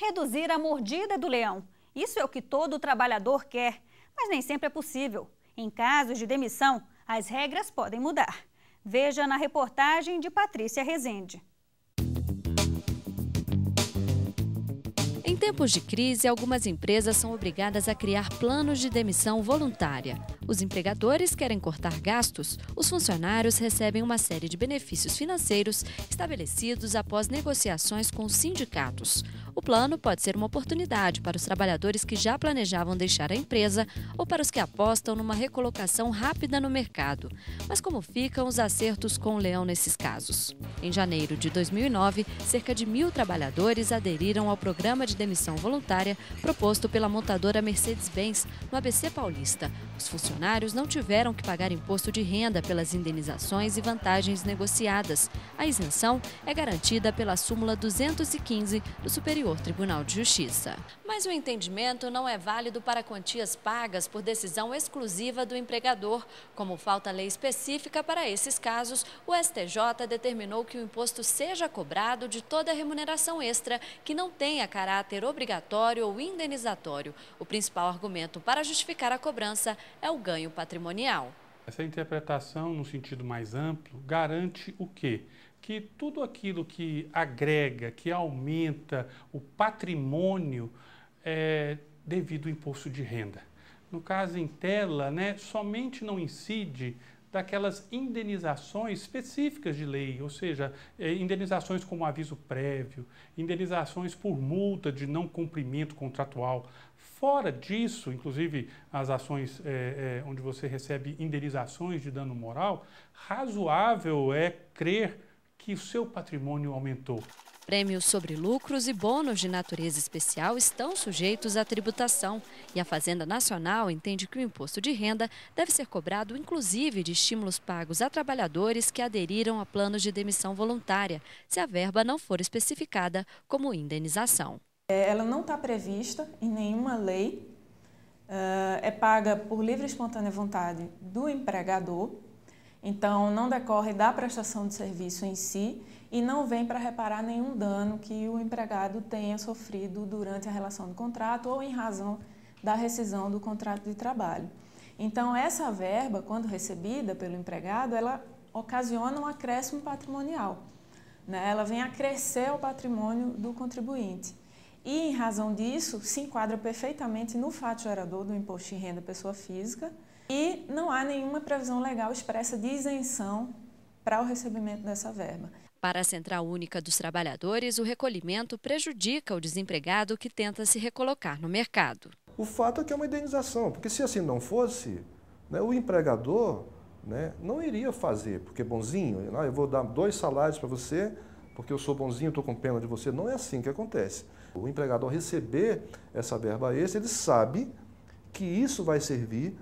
reduzir a mordida do leão. Isso é o que todo trabalhador quer, mas nem sempre é possível. Em casos de demissão, as regras podem mudar. Veja na reportagem de Patrícia Rezende. Em tempos de crise, algumas empresas são obrigadas a criar planos de demissão voluntária. Os empregadores querem cortar gastos, os funcionários recebem uma série de benefícios financeiros estabelecidos após negociações com sindicatos. O plano pode ser uma oportunidade para os trabalhadores que já planejavam deixar a empresa ou para os que apostam numa recolocação rápida no mercado. Mas como ficam os acertos com o leão nesses casos? Em janeiro de 2009, cerca de mil trabalhadores aderiram ao programa de demissão voluntária proposto pela montadora Mercedes-Benz no ABC Paulista. Os funcionários funcionários não tiveram que pagar imposto de renda pelas indenizações e vantagens negociadas. A isenção é garantida pela súmula 215 do Superior Tribunal de Justiça. Mas o entendimento não é válido para quantias pagas por decisão exclusiva do empregador. Como falta lei específica para esses casos, o STJ determinou que o imposto seja cobrado de toda remuneração extra que não tenha caráter obrigatório ou indenizatório. O principal argumento para justificar a cobrança é o ganho ganho patrimonial. Essa interpretação, no sentido mais amplo, garante o quê? Que tudo aquilo que agrega, que aumenta o patrimônio é, devido ao imposto de renda. No caso em tela, né, somente não incide daquelas indenizações específicas de lei, ou seja, é, indenizações como aviso prévio, indenizações por multa de não cumprimento contratual. Fora disso, inclusive as ações é, é, onde você recebe indenizações de dano moral, razoável é crer que o seu patrimônio aumentou. Prêmios sobre lucros e bônus de natureza especial estão sujeitos à tributação e a Fazenda Nacional entende que o imposto de renda deve ser cobrado inclusive de estímulos pagos a trabalhadores que aderiram a planos de demissão voluntária, se a verba não for especificada como indenização. É, ela não está prevista em nenhuma lei, ah, é paga por livre e espontânea vontade do empregador então, não decorre da prestação de serviço em si e não vem para reparar nenhum dano que o empregado tenha sofrido durante a relação de contrato ou em razão da rescisão do contrato de trabalho. Então, essa verba, quando recebida pelo empregado, ela ocasiona um acréscimo patrimonial. Né? Ela vem acrescer o patrimônio do contribuinte. E, em razão disso, se enquadra perfeitamente no fato gerador do imposto de renda pessoa física e não há nenhuma previsão legal expressa de isenção para o recebimento dessa verba. Para a Central Única dos Trabalhadores, o recolhimento prejudica o desempregado que tenta se recolocar no mercado. O fato é que é uma indenização, porque se assim não fosse, né, o empregador né, não iria fazer, porque bonzinho, ah, eu vou dar dois salários para você, porque eu sou bonzinho, estou com pena de você. Não é assim que acontece. O empregado, ao receber essa verba extra, ele sabe que isso vai servir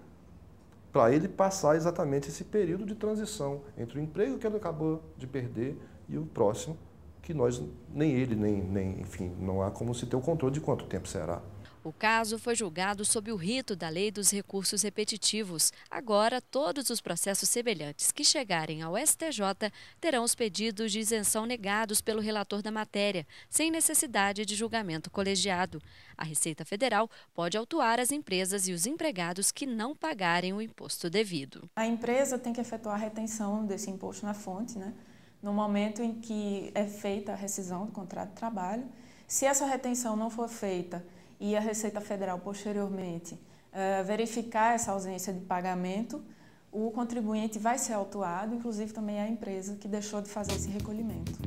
para ele passar exatamente esse período de transição entre o emprego que ele acabou de perder e o próximo, que nós, nem ele, nem, nem enfim, não há como se ter o controle de quanto tempo será. O caso foi julgado sob o rito da Lei dos Recursos Repetitivos. Agora, todos os processos semelhantes que chegarem ao STJ terão os pedidos de isenção negados pelo relator da matéria, sem necessidade de julgamento colegiado. A Receita Federal pode autuar as empresas e os empregados que não pagarem o imposto devido. A empresa tem que efetuar a retenção desse imposto na fonte, né? no momento em que é feita a rescisão do contrato de trabalho. Se essa retenção não for feita, e a Receita Federal posteriormente eh, verificar essa ausência de pagamento, o contribuinte vai ser autuado, inclusive também a empresa que deixou de fazer esse recolhimento.